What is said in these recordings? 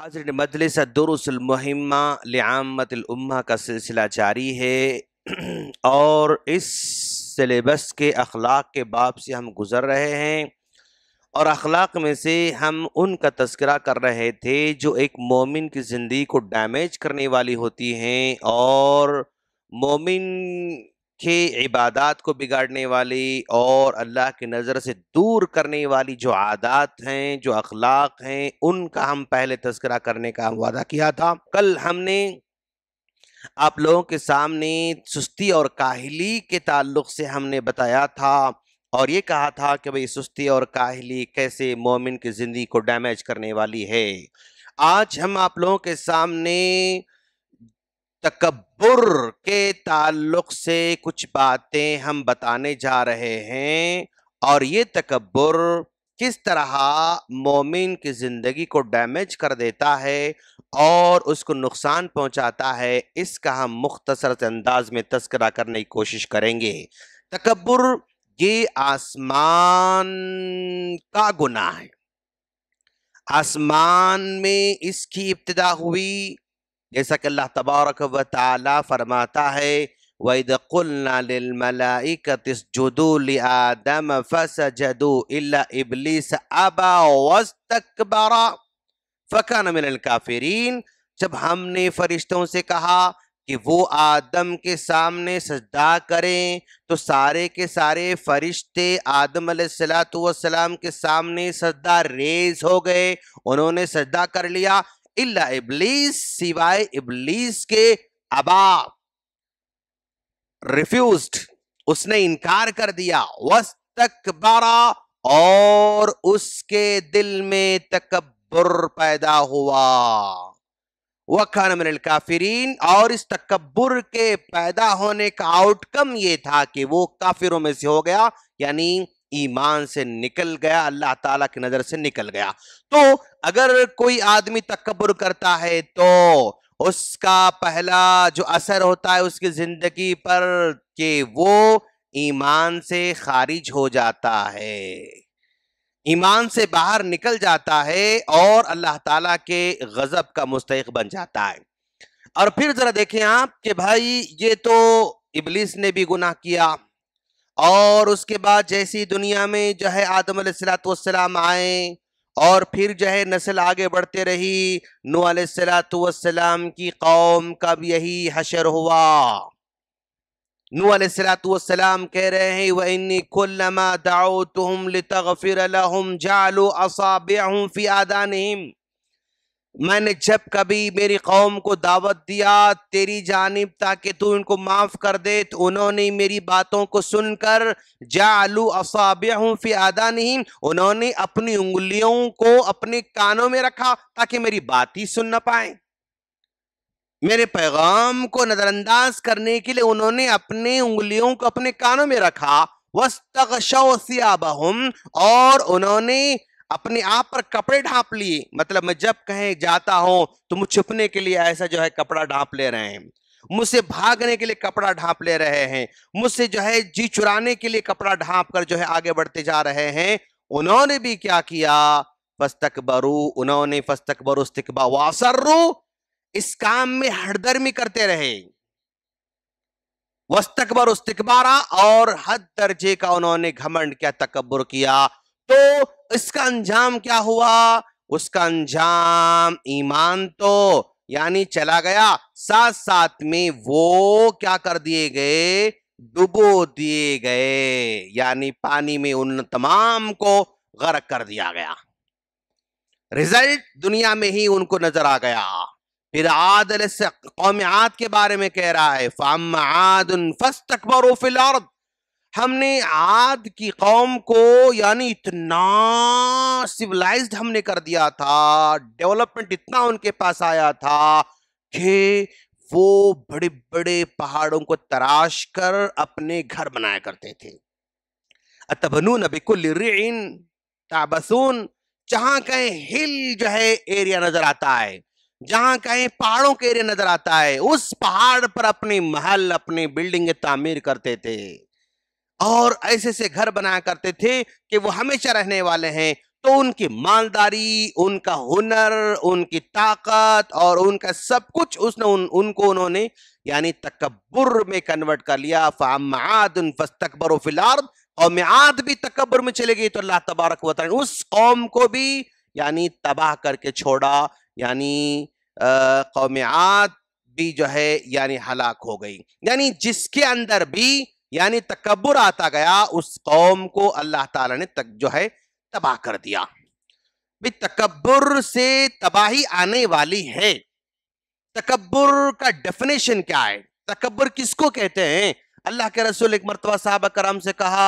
हाजर मजलिस दुरुसलमहिमा लामतुल्मा का सिलसिला जारी है और इस सलेबस के अखलाक के बाब से हम गुज़र रहे हैं और अखलाक में से हम उनका तस्करा कर रहे थे जो एक मोमिन की ज़िंदगी को डैमेज करने वाली होती हैं और मोमिन कि इबादत को बिगाड़ने वाली और अल्लाह की नज़र से दूर करने वाली जो आदात हैं जो अखलाक हैं उनका हम पहले तस्करा करने का वादा किया था कल हमने आप लोगों के सामने सुस्ती और काहली के ताल्लुक से हमने बताया था और ये कहा था कि भाई सुस्ती और काहली कैसे मोमिन की ज़िंदगी को डैमेज करने वाली है आज हम आप लोगों के सामने तकबर के ताल्लुक से कुछ बातें हम बताने जा रहे हैं और ये तकबर किस तरह मोमिन की ज़िंदगी को डैमेज कर देता है और उसको नुकसान पहुंचाता है इसका हम मुख्तसर अंदाज में तस्करा करने की कोशिश करेंगे तकबर ये आसमान का गुना है आसमान में इसकी इब्तदा हुई जैसा कि अल्लाह तबारक व ताली फरमाता है वैदकुल्नाकतम फसू इबलीस अबा वस्तकबरा फ़कान काफिरीन जब हमने फरिश्तों से कहा कि वो आदम के सामने सजदा करें तो सारे के सारे फरिश्ते आदम सलाम के सामने सजदा रेज हो गए उन्होंने सजदा कर लिया इल्ला इबलीस सिवाय इबलीस के अबा रिफ्यूज उसने इनकार कर दिया बारा और उसके दिल में तकबर पैदा हुआ खान मिनल काफिरीन और इस तकबर के पैदा होने का आउटकम ये था कि वो काफिरों में से हो गया यानी ईमान से निकल गया अल्लाह ताला की नज़र से निकल गया तो अगर कोई आदमी तकबर करता है तो उसका पहला जो असर होता है उसकी ज़िंदगी पर कि वो ईमान से खारिज हो जाता है ईमान से बाहर निकल जाता है और अल्लाह ताला के गज़ब का मुस्तक बन जाता है और फिर ज़रा देखें आप कि भाई ये तो इबलिस ने भी गुनाह किया और उसके बाद जैसी दुनिया में जो है आदम सलातम आए और फिर जो है नस्ल आगे बढ़ते रही नू सलातम की कौम का भी यही हशर हुआ नू सलातम कह रहे हैं वह इन्नी खुल्लमा दाओ तुम लितगफिर जालो असाब फी आदानहिम मैंने जब कभी मेरी कौम को दावत दिया तेरी जानब ताकि तू इनको माफ़ कर दे तो उन्होंने मेरी बातों को सुनकर जालू असाबिया फिर आदा नहीं उन्होंने अपनी उंगलियों को अपने कानों में रखा ताकि मेरी बात ही सुन ना पाए मेरे पैगाम को नज़रअंदाज करने के लिए उन्होंने अपने उंगलियों को अपने कानों में रखा वस्तक शोसियाबहम और उन्होंने अपने आप पर कपड़े ढांप लिए मतलब मैं जब कहे जाता हूं तो मुझे छुपने के लिए ऐसा जो है कपड़ा ढांप ले रहे हैं मुझसे भागने के लिए कपड़ा ढांप ले रहे हैं मुझसे जो है जी चुराने के लिए कपड़ा ढांप कर जो है आगे बढ़ते जा रहे हैं उन्होंने भी क्या किया फस्तक बरू उन्होंने फस्तक बरू इस्तिकबा वासर्रू इस काम में हड़दर्मी करते रहे वस्तकबर उस्तिकबारा और हद दर्जे का उन्होंने घमंड किया तकबर किया तो इसका अंजाम क्या हुआ उसका अंजाम ईमान तो यानी चला गया साथ साथ में वो क्या कर दिए गए डुबो दिए गए यानी पानी में उन तमाम को गर्क कर दिया गया रिजल्ट दुनिया में ही उनको नजर आ गया फिर आदल कौम आद के बारे में कह रहा है फाम आदन फस तकबर औरत हमने आद की कौम को यानी इतना सिविलाइज्ड हमने कर दिया था डेवलपमेंट इतना उनके पास आया था कि वो बड़े बड़े पहाड़ों को तराश कर अपने घर बनाया करते थे अतबनून बिकुलरिन ताबसून जहाँ कहीं हिल जो है एरिया नजर आता है जहां कहीं पहाड़ों के एरिया नजर आता है उस पहाड़ पर अपने महल अपनी बिल्डिंग तामीर करते थे और ऐसे ऐसे घर बनाया करते थे कि वो हमेशा रहने वाले हैं तो उनकी मालदारी उनका हुनर उनकी ताकत और उनका सब कुछ उसने उन, उनको उन्होंने यानी तकबर में कन्वर्ट कर लिया फ़ामाद फिलार कौम आद भी तकबर में चले गई तो अल्लाह तबारक वत उस कौम को भी यानी तबाह करके छोड़ा यानी कौम आद भी जो है यानी हलाक हो गई यानी जिसके अंदर भी यानी तकबर आता गया उस कौम को अल्लाह ताला ने तक जो है तबाह कर दिया तकबर से तबाही आने वाली है तकबर का डेफिनेशन क्या है तकबर किसको कहते हैं अल्लाह के रसूल एक मरतबा साहब कराम से कहा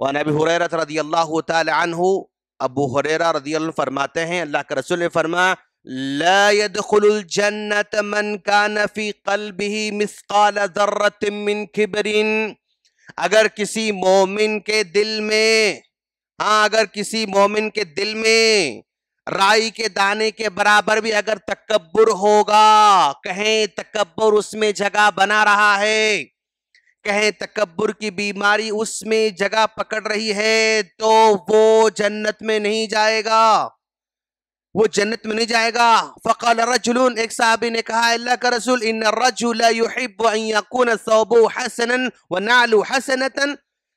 वह नबी हुरैरत रदी अल्लाह तहु अबू हुरैरा रदी फरमाते हैं अल्लाह के रसूल ने फरमाया लयदुलजन्नत मन का नफ़ी कल्ब ही अगर किसी मोमिन के दिल में हाँ अगर किसी मोमिन के दिल में राई के दाने के बराबर भी अगर तकबर होगा कहें तकबर उसमें जगह बना रहा है कहें तकबर की बीमारी उसमें जगह पकड़ रही है तो वो जन्नत में नहीं जाएगा वो जन्नत में नहीं जाएगा फ़कल रजुलून एक साहबी ने कहा अल्लाह का रसूल इन रजुलकून सौबो हसन व नालू हसनतन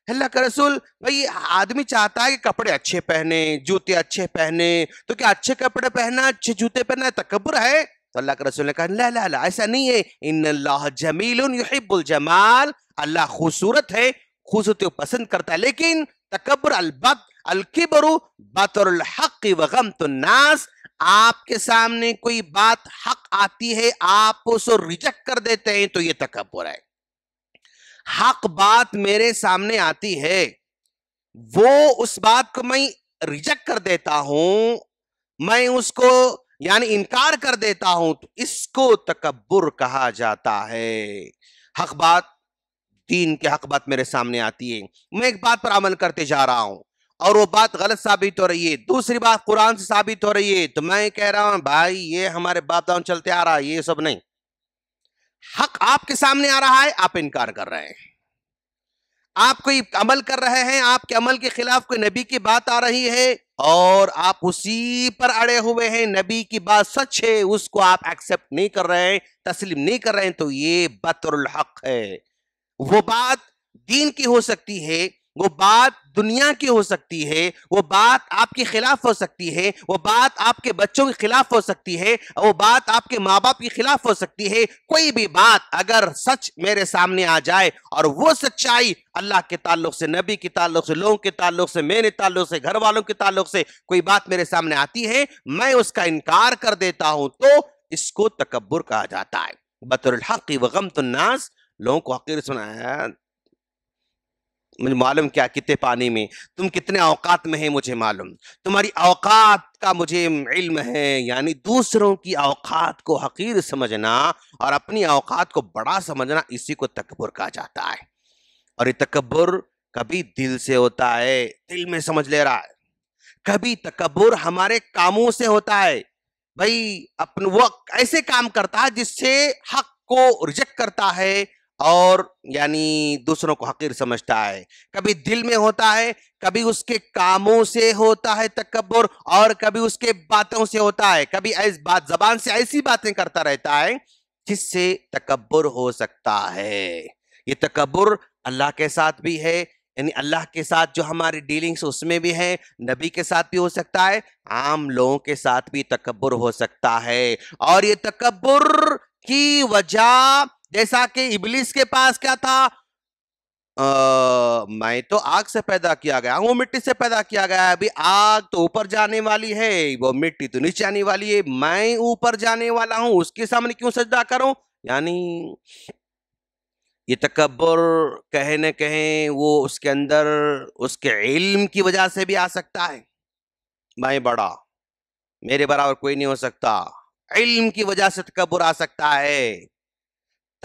अल्लाह का रसूल भाई आदमी चाहता है कि कपड़े अच्छे पहने जूते अच्छे पहने तो क्या अच्छे कपड़े पहना अच्छे जूते पहनना तकबर है तो अल्लाह के रसूल ने कहा ला ला ला ऐसा नहीं है इन अल्लाह जमील युहिबुल जमाल अल्लाह खूबसूरत है खूबसूरती पसंद करता है लेकिन तकबर अलबत अलकिबरु बातरुल हक वगम तो नास आपके सामने कोई बात हक आती है आप उसको रिजेक्ट कर देते हैं तो ये तकबर है हक बात मेरे सामने आती है वो उस बात को मैं रिजेक्ट कर देता हूं मैं उसको यानी इनकार कर देता हूं तो इसको तकबर कहा जाता है हक बात दीन के हक बात मेरे सामने आती है मैं एक बात पर अमल करते जा रहा हूं और वो बात गलत साबित हो रही है दूसरी बात कुरान से साबित हो रही है तो मैं कह रहा हूं भाई ये हमारे बाप दाऊन चलते आ रहा है ये सब नहीं हक आपके सामने आ रहा है आप इनकार कर रहे हैं आप कोई अमल कर रहे हैं आपके अमल के खिलाफ कोई नबी की बात आ रही है और आप उसी पर अड़े हुए हैं नबी की बात सच है उसको आप एक्सेप्ट नहीं कर रहे हैं तस्लीम नहीं कर रहे हैं तो ये बतरुल हक है वो बात दीन की हो सकती है वो बात दुनिया की हो सकती है वो बात आपके खिलाफ हो सकती है वो बात आपके बच्चों के खिलाफ हो सकती है वो बात आपके माँ बाप के खिलाफ हो सकती है कोई भी बात अगर सच मेरे सामने आ जाए और वो सच्चाई अल्लाह के ताल्लुक से नबी के ताल्लुक से लोगों के ताल्लुक से मेरे ताल्लुक से घर वालों के ताल्लुक से कोई बात मेरे सामने आती है मैं उसका इनकार कर देता हूं तो इसको तकबर कहा जाता है बतरल की वगम तो नाज लोगों को हकीर सुनाया मुझे मालूम क्या कितने पानी में तुम कितने अवकात में है मुझे मालूम तुम्हारी अवकात का मुझे इल्म है यानी दूसरों की अवकात को हकीर समझना और अपनी अवकात को बड़ा समझना इसी को तकबर कहा जाता है और ये तकबर कभी दिल से होता है दिल में समझ ले रहा है कभी तकबर हमारे कामों से होता है भाई अपन वो ऐसे काम करता है जिससे हक को रिजेक्ट करता है और यानी दूसरों को हकीर समझता है कभी दिल में होता है कभी उसके कामों से होता है तकबर और कभी उसके बातों से होता है कभी ऐस बात जबान से ऐसी बातें करता रहता है जिससे तकबर हो सकता है ये तकबर अल्लाह के साथ भी है यानी अल्लाह के साथ जो हमारी डीलिंग्स उसमें भी है नबी के साथ भी हो सकता है आम लोगों के साथ भी तकबर हो सकता है और ये तकबर की वजह जैसा कि इबलिस के पास क्या था आ, मैं तो आग से पैदा किया गया वो मिट्टी से पैदा किया गया है अभी आग तो ऊपर जाने वाली है वो मिट्टी तो नीचे आने वाली है मैं ऊपर जाने वाला हूं उसके सामने क्यों सजदा करूं यानी ये तकबर कहे न कहें वो उसके अंदर उसके इल्म की वजह से भी आ सकता है मैं बड़ा मेरे बराबर कोई नहीं हो सकता इल्म की वजह से तकबर आ सकता है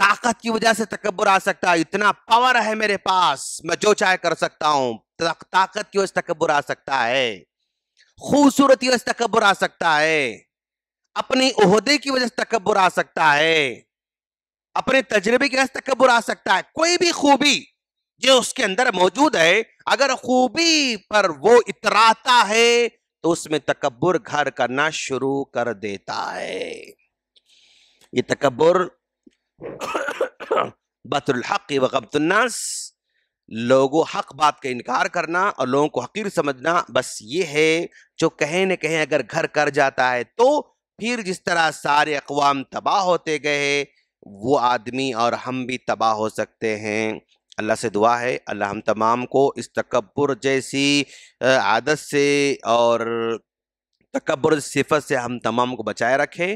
ताकत की वजह से तकबर आ सकता है इतना पावर है मेरे पास मैं जो चाहे कर सकता हूं ताकत की वजह से तकबर आ सकता है खूबसूरती वजह से तकबर आ सकता है अपनी ओहदे की वजह से तकबर आ सकता है अपने तजर्बे की वजह से तकबर आ सकता है कोई भी खूबी जो उसके अंदर मौजूद है अगर खूबी पर वो इतराता है तो उसमें तकबर घर करना शुरू कर देता है ये तकबर बतरहक वकबतन्नास लोगों हक बात का इनकार करना और लोगों को हकीर समझना बस ये है जो कहें न कहें अगर घर कर जाता है तो फिर जिस तरह सारे अकवाम तबाह होते गए वो आदमी और हम भी तबाह हो सकते हैं अल्लाह से दुआ है अल्लाह हम तमाम को इस तकबर जैसी आदत से और तकबर सिफत से हम तमाम को बचाए रखें